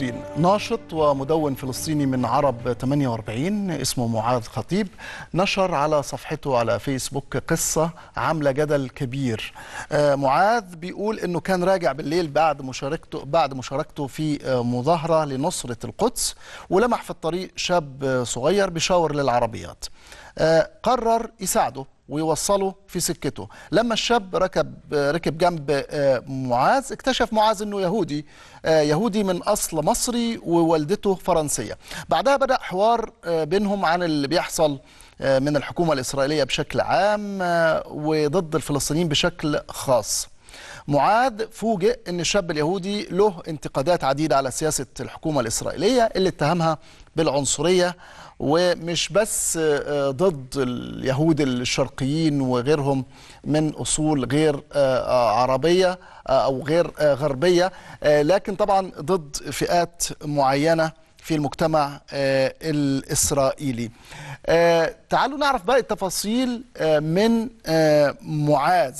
فلسطين ناشط ومدون فلسطيني من عرب 48 اسمه معاذ خطيب نشر على صفحته على فيسبوك قصة عاملة جدل كبير آه، معاذ بيقول انه كان راجع بالليل بعد مشاركته بعد مشاركته في آه، مظاهرة لنصرة القدس ولمح في الطريق شاب آه، صغير بيشاور للعربيات قرر يساعده ويوصله في سكته لما الشاب ركب ركب جنب آه، معاذ اكتشف معاذ انه يهودي آه، يهودي من اصل مصري ووالدته فرنسيه بعدها بدا حوار آه، بينهم عن اللي بيحصل من الحكومه الاسرائيليه بشكل عام وضد الفلسطينيين بشكل خاص معاذ فوجئ أن الشاب اليهودي له انتقادات عديدة على سياسة الحكومة الإسرائيلية اللي اتهمها بالعنصرية ومش بس آه، ضد اليهود الشرقيين وغيرهم من أصول غير آه، آه، عربية أو غير غربية لكن طبعا ضد فئات معينة في المجتمع الإسرائيلي تعالوا نعرف بقى التفاصيل من معاذ